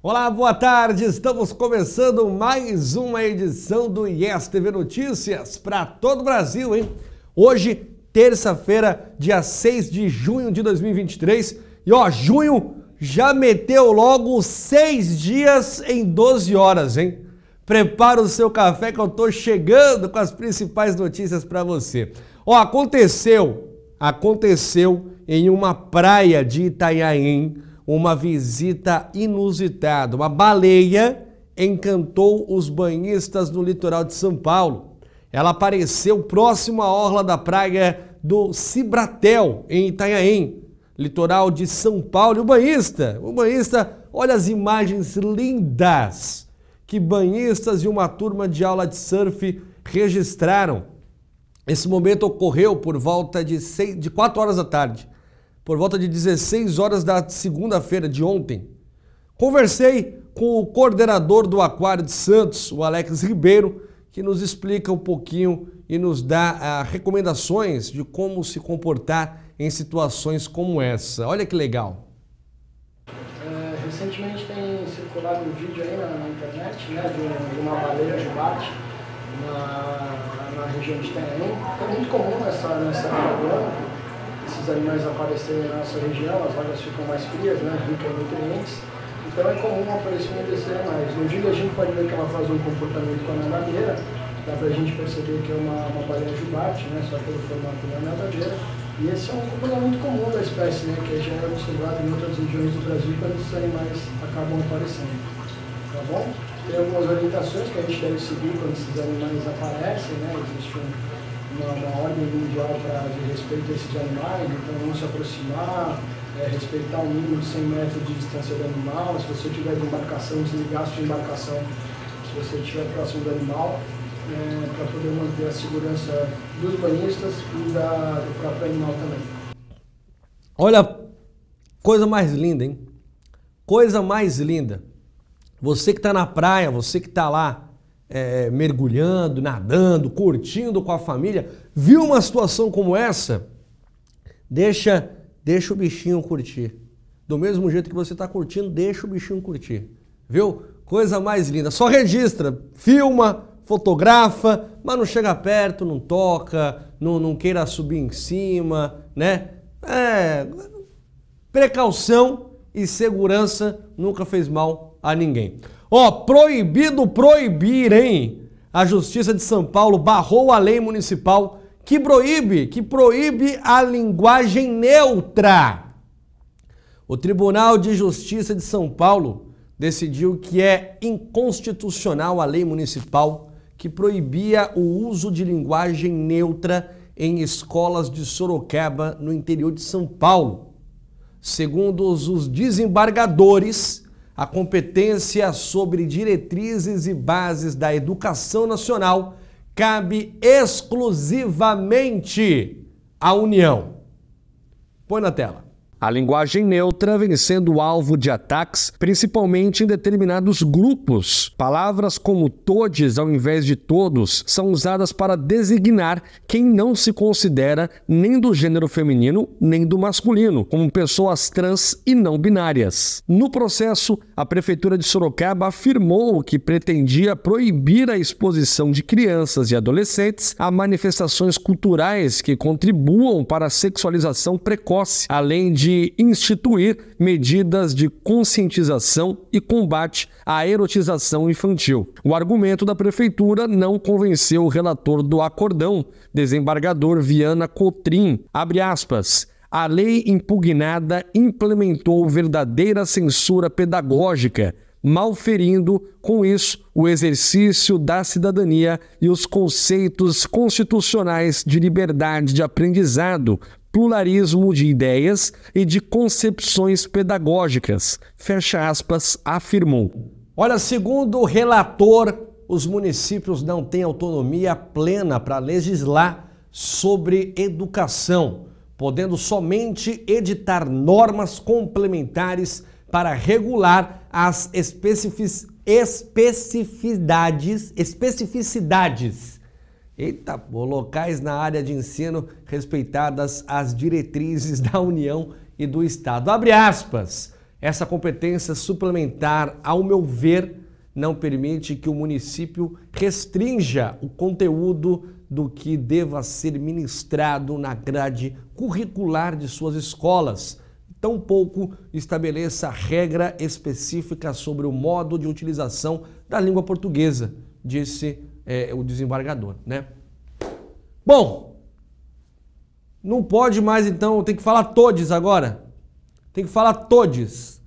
Olá, boa tarde. Estamos começando mais uma edição do Yes TV Notícias para todo o Brasil, hein? Hoje, terça-feira, dia 6 de junho de 2023. E ó, junho já meteu logo seis dias em 12 horas, hein? Prepara o seu café que eu tô chegando com as principais notícias para você. Ó, aconteceu, aconteceu em uma praia de Itanhaém uma visita inusitada. Uma baleia encantou os banhistas no litoral de São Paulo. Ela apareceu próximo à orla da praia do Cibratel, em Itanhaém, litoral de São Paulo. E o banhista, o banhista, olha as imagens lindas que banhistas e uma turma de aula de surf registraram. Esse momento ocorreu por volta de, seis, de 4 horas da tarde por volta de 16 horas da segunda-feira de ontem, conversei com o coordenador do Aquário de Santos, o Alex Ribeiro, que nos explica um pouquinho e nos dá ah, recomendações de como se comportar em situações como essa. Olha que legal. É, recentemente tem circulado um vídeo aí na, na internet né, de, de, uma baleia de bate na, na região de Tenerife. É muito comum nessa, nessa região esses animais aparecerem na nossa região, as águas ficam mais frias, né, ricas em nutrientes. Então é comum o aparecimento desses animais. No dia a gente pode ver que ela faz um comportamento com a nadadeira, dá para a gente perceber que é uma, uma baleia bate, né, só pelo formato da nadadeira. E esse é um comportamento comum da espécie, né, que já é observado em outras regiões do Brasil quando esses animais acabam aparecendo. Tá bom? Tem algumas orientações que a gente deve seguir quando esses animais aparecem, né? Existe um da ordem mundial para de respeito a esses animais, então não se aproximar, é, respeitar o um mínimo de 100 metros de distância do animal, se você tiver de embarcação, desligar sua embarcação se você estiver próximo do animal, é, para poder manter a segurança dos banhistas e da, do próprio animal também. Olha, coisa mais linda, hein? Coisa mais linda. Você que está na praia, você que está lá é, mergulhando, nadando, curtindo com a família, Viu uma situação como essa? Deixa, deixa o bichinho curtir. Do mesmo jeito que você está curtindo, deixa o bichinho curtir. Viu? Coisa mais linda. Só registra, filma, fotografa, mas não chega perto, não toca, não, não queira subir em cima, né? É, precaução e segurança nunca fez mal a ninguém. Ó, proibido proibir, hein? A Justiça de São Paulo barrou a lei municipal que proíbe, que proíbe a linguagem neutra. O Tribunal de Justiça de São Paulo decidiu que é inconstitucional a lei municipal que proibia o uso de linguagem neutra em escolas de Sorocaba, no interior de São Paulo. Segundo os desembargadores, a competência sobre diretrizes e bases da educação nacional cabe exclusivamente à União. Põe na tela. A linguagem neutra vem sendo alvo de ataques, principalmente em determinados grupos. Palavras como todes ao invés de todos são usadas para designar quem não se considera nem do gênero feminino nem do masculino, como pessoas trans e não binárias. No processo, a Prefeitura de Sorocaba afirmou que pretendia proibir a exposição de crianças e adolescentes a manifestações culturais que contribuam para a sexualização precoce, além de de instituir medidas de conscientização e combate à erotização infantil. O argumento da prefeitura não convenceu o relator do acordão, desembargador Viana Cotrim. Abre aspas. A lei impugnada implementou verdadeira censura pedagógica, malferindo, com isso, o exercício da cidadania e os conceitos constitucionais de liberdade de aprendizado, pluralismo de ideias e de concepções pedagógicas, fecha aspas, afirmou. Olha, segundo o relator, os municípios não têm autonomia plena para legislar sobre educação, podendo somente editar normas complementares para regular as especificidades, especificidades Eita, pô, locais na área de ensino respeitadas as diretrizes da União e do Estado. Abre aspas. Essa competência suplementar, ao meu ver, não permite que o município restrinja o conteúdo do que deva ser ministrado na grade curricular de suas escolas, tampouco estabeleça regra específica sobre o modo de utilização da língua portuguesa, disse é, o desembargador, né? Bom, não pode mais então, tem que falar todes agora. Tem que falar todes.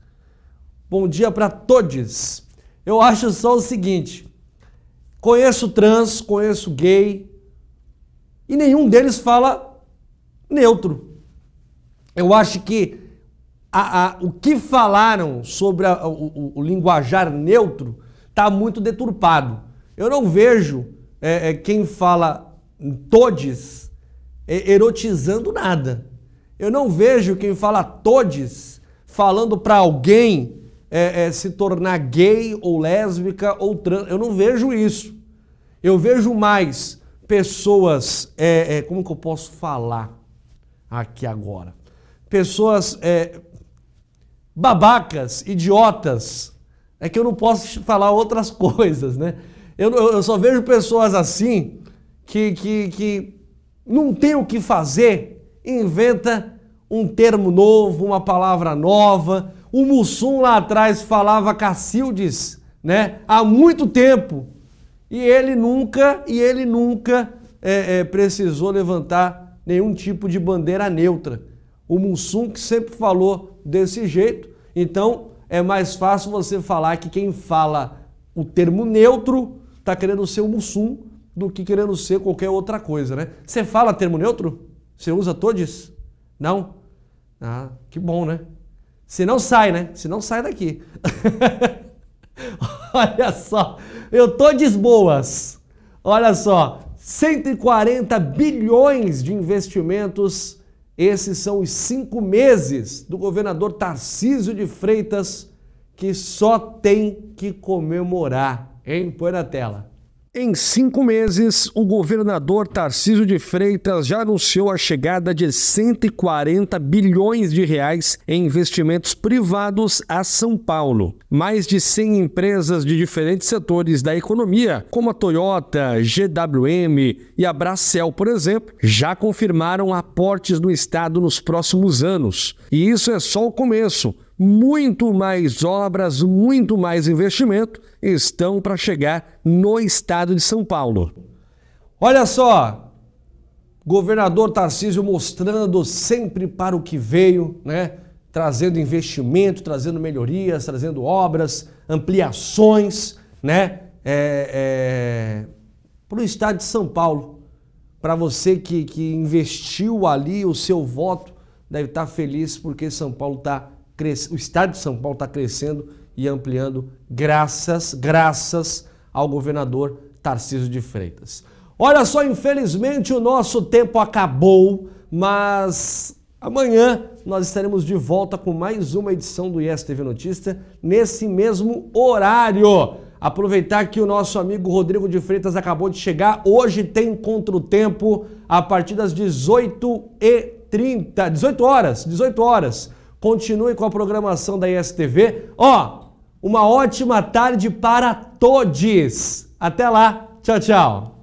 Bom dia para todes. Eu acho só o seguinte: conheço trans, conheço gay, e nenhum deles fala neutro. Eu acho que a, a, o que falaram sobre a, o, o linguajar neutro está muito deturpado. Eu não vejo é, é, quem fala todes é, erotizando nada. Eu não vejo quem fala todes falando para alguém é, é, se tornar gay ou lésbica ou trans. Eu não vejo isso. Eu vejo mais pessoas. É, é como que eu posso falar aqui agora? Pessoas é, babacas, idiotas. É que eu não posso falar outras coisas, né? Eu, eu só vejo pessoas assim que, que, que não tem o que fazer, inventa um termo novo, uma palavra nova. O Mussum lá atrás falava Cacildes, né? Há muito tempo. E ele nunca, e ele nunca é, é, precisou levantar nenhum tipo de bandeira neutra. O Mussum que sempre falou desse jeito, então é mais fácil você falar que quem fala o termo neutro está querendo ser o Mussum do que querendo ser qualquer outra coisa, né? Você fala termo neutro? Você usa todes? Não? Ah, que bom, né? Se não sai, né? Se não sai daqui. Olha só, eu tô desboas. Olha só, 140 bilhões de investimentos. Esses são os cinco meses do governador Tarcísio de Freitas que só tem que comemorar. Hein? Põe na tela. Em cinco meses, o governador Tarcísio de Freitas já anunciou a chegada de 140 bilhões de reais em investimentos privados a São Paulo. Mais de 100 empresas de diferentes setores da economia, como a Toyota, GWM e a Bracel, por exemplo, já confirmaram aportes no estado nos próximos anos. E isso é só o começo muito mais obras, muito mais investimento estão para chegar no estado de São Paulo. Olha só, governador Tarcísio mostrando sempre para o que veio, né? Trazendo investimento, trazendo melhorias, trazendo obras, ampliações, né? É, é, para o estado de São Paulo. Para você que, que investiu ali o seu voto, deve estar tá feliz porque São Paulo está o estado de São Paulo está crescendo e ampliando graças, graças ao governador Tarcísio de Freitas. Olha só, infelizmente o nosso tempo acabou, mas amanhã nós estaremos de volta com mais uma edição do Yes TV Notista nesse mesmo horário. Aproveitar que o nosso amigo Rodrigo de Freitas acabou de chegar. Hoje tem contra o tempo a partir das 18h30, 18 horas, 18 horas. Continue com a programação da ISTV. Ó, uma ótima tarde para todos. Até lá. Tchau, tchau.